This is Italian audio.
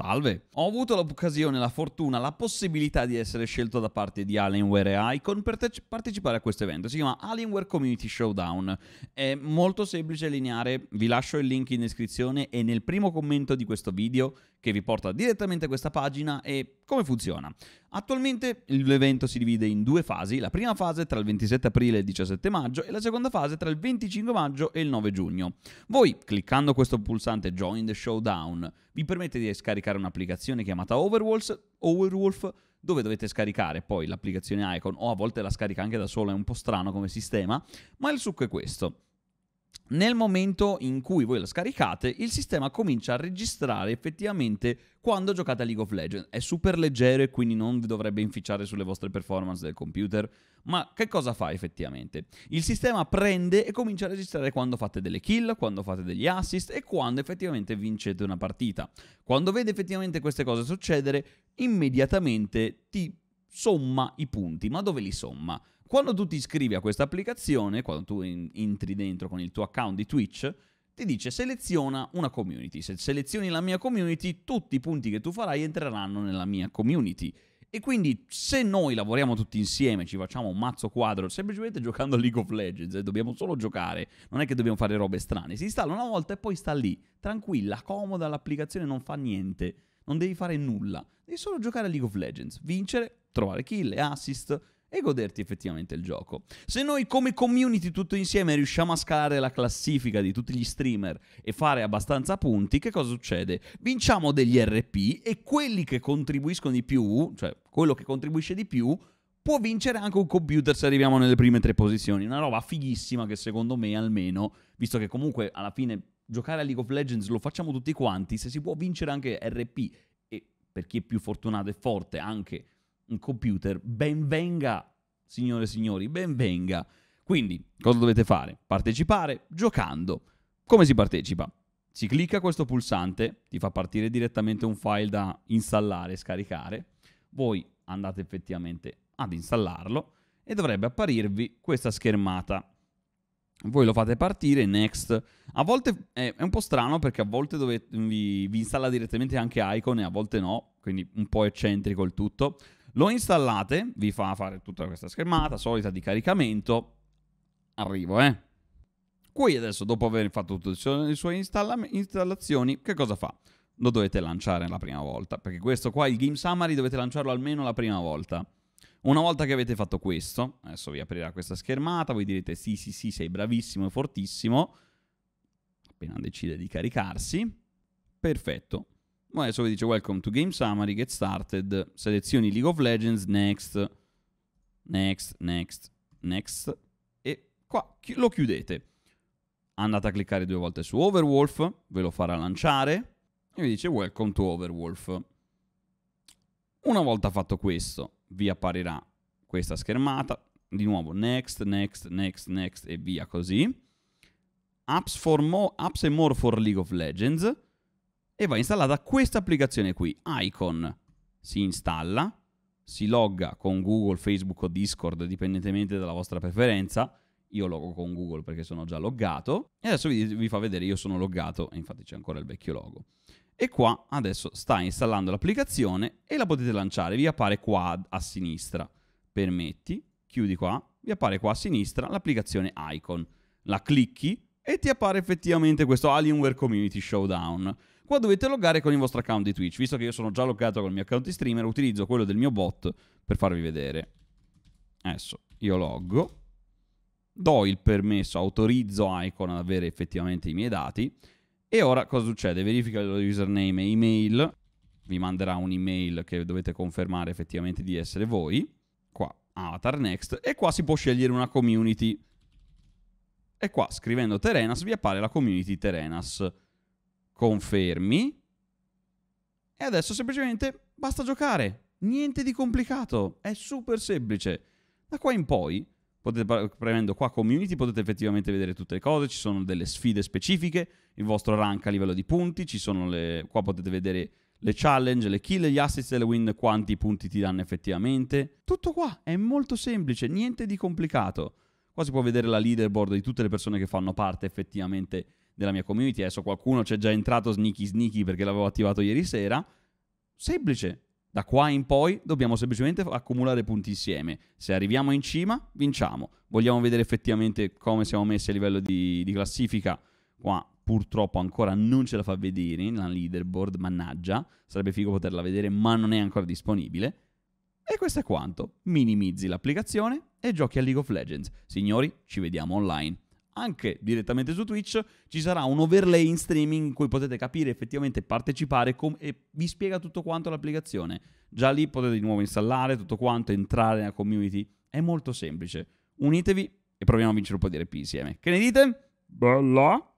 Salve! Ho avuto l'occasione, la fortuna, la possibilità di essere scelto da parte di Alienware e Icon per te- partecipare a questo evento. Si chiama Alienware Community Showdown. È molto semplice e lineare, vi lascio il link in descrizione e nel primo commento di questo video che vi porta direttamente a questa pagina e come funziona. Attualmente l'evento si divide in due fasi, la prima fase tra il 27 aprile e il 17 maggio e la seconda fase tra il 25 maggio e il 9 giugno. Voi cliccando questo pulsante Join the Showdown vi permette di scaricare scaricare un'applicazione chiamata Overwolf, Overwolf dove dovete scaricare poi l'applicazione Icon o a volte la scarica anche da sola, è un po' strano come sistema, ma il succo è questo. Nel momento in cui voi la scaricate, il sistema comincia a registrare effettivamente quando giocate a League of Legends. È super leggero e quindi non vi dovrebbe inficiare sulle vostre performance del computer. Ma che cosa fa effettivamente? Il sistema prende e comincia a registrare quando fate delle kill, quando fate degli assist e quando effettivamente vincete una partita. Quando vede effettivamente queste cose succedere, immediatamente ti somma i punti. Ma dove li somma? Quando tu ti iscrivi a questa applicazione, quando tu entri dentro con il tuo account di Twitch, ti dice seleziona una community. Se selezioni la mia community, tutti i punti che tu farai entreranno nella mia community. E quindi se noi lavoriamo tutti insieme, ci facciamo un mazzo quadro, semplicemente giocando a League of Legends, e eh, dobbiamo solo giocare, non è che dobbiamo fare robe strane, si installa una volta e poi sta lì, tranquilla, comoda, l'applicazione non fa niente, non devi fare nulla, devi solo giocare a League of Legends, vincere, trovare kill, assist, e goderti effettivamente il gioco. Se noi come community tutto insieme riusciamo a scalare la classifica di tutti gli streamer e fare abbastanza punti, che cosa succede? Vinciamo degli RP e quelli che contribuiscono di più, cioè quello che contribuisce di più, può vincere anche un computer se arriviamo nelle prime tre posizioni. Una roba fighissima che secondo me almeno, visto che comunque alla fine giocare a League of Legends lo facciamo tutti quanti, se si può vincere anche RP e per chi è più fortunato e forte anche un computer, benvenga, signore e signori, benvenga. Quindi, cosa dovete fare? Partecipare giocando. Come si partecipa? Si clicca questo pulsante, ti fa partire direttamente un file da installare e scaricare. Voi andate effettivamente ad installarlo e dovrebbe apparirvi questa schermata. Voi lo fate partire, next. A volte è, un po' strano perché a volte dovete, vi, vi installa direttamente anche Icon e a volte no, quindi un po' eccentrico il tutto. Lo installate, vi fa fare tutta questa schermata solita di caricamento. Arrivo, eh. Qui adesso, dopo aver fatto tutte le sue installazioni, che cosa fa? Lo dovete lanciare la prima volta, perché questo qua, il Game Summary, dovete lanciarlo almeno la prima volta. Una volta che avete fatto questo, adesso vi aprirà questa schermata, voi direte sì sì sì sei bravissimo e fortissimo, appena decide di caricarsi, perfetto, adesso vi dice welcome to Game Summary, get started, selezioni League of Legends, next, next, next, next e qua lo chiudete. Andate a cliccare due volte su Overwolf, ve lo farà lanciare e vi dice welcome to Overwolf. Una volta fatto questo vi apparirà questa schermata, di nuovo next, next, next, next e via così. Apps, for mo- apps and more for League of Legends e va installata questa applicazione qui, Icon. Si installa, si logga con Google, Facebook o Discord, dipendentemente dalla vostra preferenza. Io logo con Google perché sono già loggato. E adesso vi, vi fa vedere, io sono loggato, e infatti c'è ancora il vecchio logo. E qua adesso sta installando l'applicazione e la potete lanciare. Vi appare qua a sinistra. Permetti, chiudi qua, vi appare qua a sinistra l'applicazione Icon. La clicchi e ti appare effettivamente questo Alienware Community Showdown. Qua dovete loggare con il vostro account di Twitch. Visto che io sono già loggato con il mio account di streamer, utilizzo quello del mio bot per farvi vedere. Adesso io loggo. Do il permesso, autorizzo Icon ad avere effettivamente i miei dati. E ora cosa succede? Verifica il username e email. Vi manderà un'email che dovete confermare effettivamente di essere voi. Qua, Avatar Next. E qua si può scegliere una community. E qua, scrivendo Terenas, vi appare la community Terenas confermi e adesso semplicemente basta giocare. Niente di complicato, è super semplice. Da qua in poi, potete, premendo qua community, potete effettivamente vedere tutte le cose, ci sono delle sfide specifiche, il vostro rank a livello di punti, ci sono le, qua potete vedere le challenge, le kill, gli assist e le win, quanti punti ti danno effettivamente. Tutto qua, è molto semplice, niente di complicato. Qua si può vedere la leaderboard di tutte le persone che fanno parte effettivamente della mia community, adesso qualcuno c'è già entrato sneaky sneaky perché l'avevo attivato ieri sera, semplice. Da qua in poi dobbiamo semplicemente accumulare punti insieme. Se arriviamo in cima, vinciamo. Vogliamo vedere effettivamente come siamo messi a livello di, di classifica? Qua purtroppo ancora non ce la fa vedere la leaderboard, mannaggia. Sarebbe figo poterla vedere, ma non è ancora disponibile. E questo è quanto. Minimizzi l'applicazione e giochi a League of Legends. Signori, ci vediamo online anche direttamente su Twitch, ci sarà un overlay in streaming in cui potete capire effettivamente partecipare com- e vi spiega tutto quanto l'applicazione. Già lì potete di nuovo installare tutto quanto, entrare nella community. È molto semplice. Unitevi e proviamo a vincere un po' di RP insieme. Che ne dite? Bella!